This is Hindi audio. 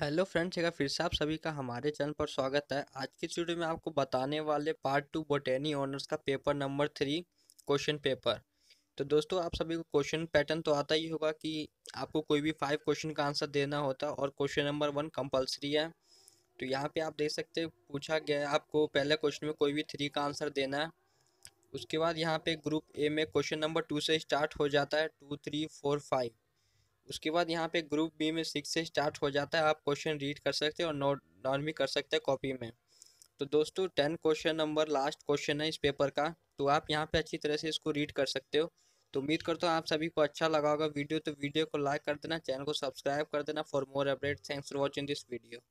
हेलो फ्रेंड्स एक फिर से आप सभी का हमारे चैनल पर स्वागत है आज की वीडियो में आपको बताने वाले पार्ट टू बोटेनी ऑनर्स का paper number three question paper तो दोस्तों आप सभी को क्वेश्चन पैटर्न तो आता ही होगा कि आपको कोई भी फाइव क्वेश्चन का आंसर देना होता है और क्वेश्चन नंबर वन कंपलसरी है तो यहाँ पे आप देख सकते पूछा गया है आपको पहले क्वेश्चन में कोई भी थ्री का आंसर देना है उसके बाद यहाँ पे ग्रुप ए में क्वेश्चन नंबर टू से स्टार्ट हो जाता है टू थ्री फोर फाइव उसके बाद यहाँ पे ग्रुप बी में सिक्स से स्टार्ट हो जाता है आप क्वेश्चन रीड कर सकते हैं और नोट डाउन भी कर सकते हैं कॉपी में तो दोस्तों ten question number last question है इस पेपर का तो आप यहाँ पे अच्छी तरह से इसको रीड कर सकते हो तो उम्मीद करता हूँ आप सभी को अच्छा लगा होगा वीडियो तो वीडियो को लाइक कर देना चैनल को सब्सक्राइब कर देना for more update thanks for watching this video